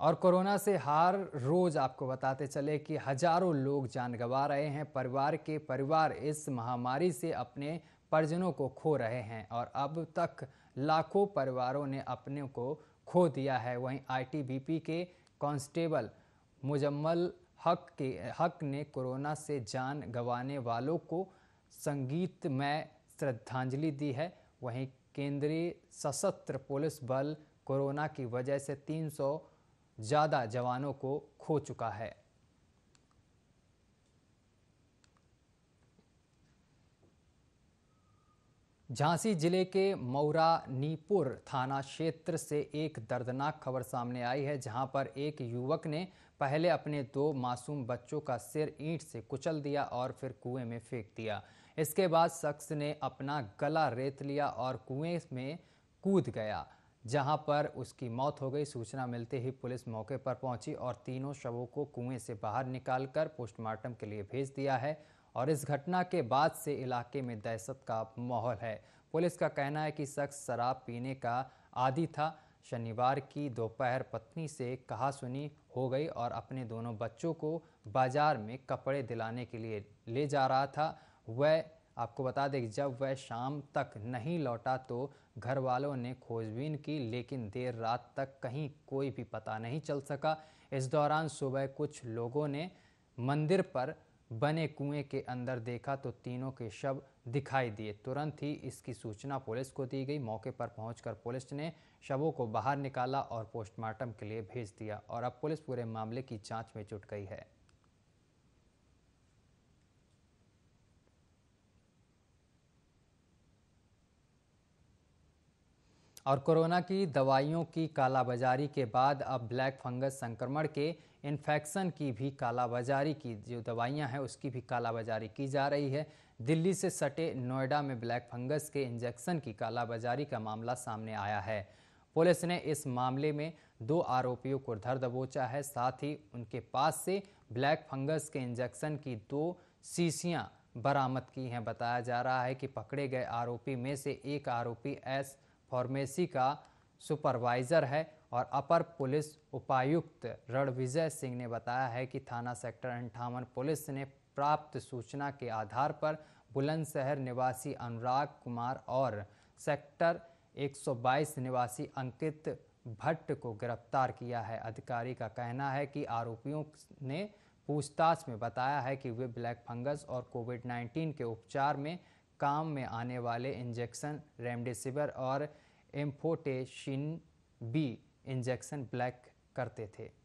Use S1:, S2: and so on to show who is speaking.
S1: और कोरोना से हार रोज आपको बताते चले कि हजारों लोग जान गंवा रहे हैं परिवार के परिवार इस महामारी से अपने परिजनों को खो रहे हैं और अब तक लाखों परिवारों ने अपने को खो दिया है वहीं आईटीबीपी के कांस्टेबल मुजम्मल हक के हक ने कोरोना से जान गंवाने वालों को संगीत में श्रद्धांजलि दी है वहीं केंद्रीय सशस्त्र पुलिस बल कोरोना की वजह से तीन ज़्यादा जवानों को खो चुका है झांसी जिले के मौरा नीपुर थाना क्षेत्र से एक दर्दनाक खबर सामने आई है जहां पर एक युवक ने पहले अपने दो मासूम बच्चों का सिर ईंट से कुचल दिया और फिर कुएं में फेंक दिया इसके बाद शख्स ने अपना गला रेत लिया और कुएं में कूद गया जहां पर उसकी मौत हो गई सूचना मिलते ही पुलिस मौके पर पहुंची और तीनों शवों को कुएं से बाहर निकालकर पोस्टमार्टम के लिए भेज दिया है और इस घटना के बाद से इलाके में दहशत का माहौल है पुलिस का कहना है कि शख्स शराब पीने का आदि था शनिवार की दोपहर पत्नी से कहा सुनी हो गई और अपने दोनों बच्चों को बाजार में कपड़े दिलाने के लिए ले जा रहा था वह आपको बता दें जब वह शाम तक नहीं लौटा तो घर वालों ने खोजबीन की लेकिन देर रात तक कहीं कोई भी पता नहीं चल सका इस दौरान सुबह कुछ लोगों ने मंदिर पर बने कुएं के अंदर देखा तो तीनों के शव दिखाई दिए तुरंत ही इसकी सूचना पुलिस को दी गई मौके पर पहुंचकर पुलिस ने शवों को बाहर निकाला और पोस्टमार्टम के लिए भेज दिया और अब पुलिस पूरे मामले की जांच में जुट गई है और कोरोना की दवाइयों की कालाबाजारी के बाद अब ब्लैक फंगस संक्रमण के इन्फेक्शन की भी कालाबाजारी की जो दवाइयां हैं उसकी भी कालाबाजारी की जा रही है दिल्ली से सटे नोएडा में ब्लैक फंगस के इंजेक्शन की कालाबाजारी का मामला सामने आया है पुलिस ने इस मामले में दो आरोपियों को धर दबोचा है साथ ही उनके पास से ब्लैक फंगस के इंजेक्शन की दो शीशियाँ बरामद की हैं बताया जा रहा है कि पकड़े गए आरोपी में से एक आरोपी एस फार्मेसी का सुपरवाइज़र है और अपर पुलिस उपायुक्त रणविजय सिंह ने बताया है कि थाना सेक्टर अंठावन पुलिस ने प्राप्त सूचना के आधार पर बुलंदशहर निवासी अनुराग कुमार और सेक्टर 122 निवासी अंकित भट्ट को गिरफ्तार किया है अधिकारी का कहना है कि आरोपियों ने पूछताछ में बताया है कि वे ब्लैक फंगस और कोविड 19 के उपचार में काम में आने वाले इंजेक्शन रेमडेसिविर और एम्फोटेशिन बी इंजेक्शन ब्लैक करते थे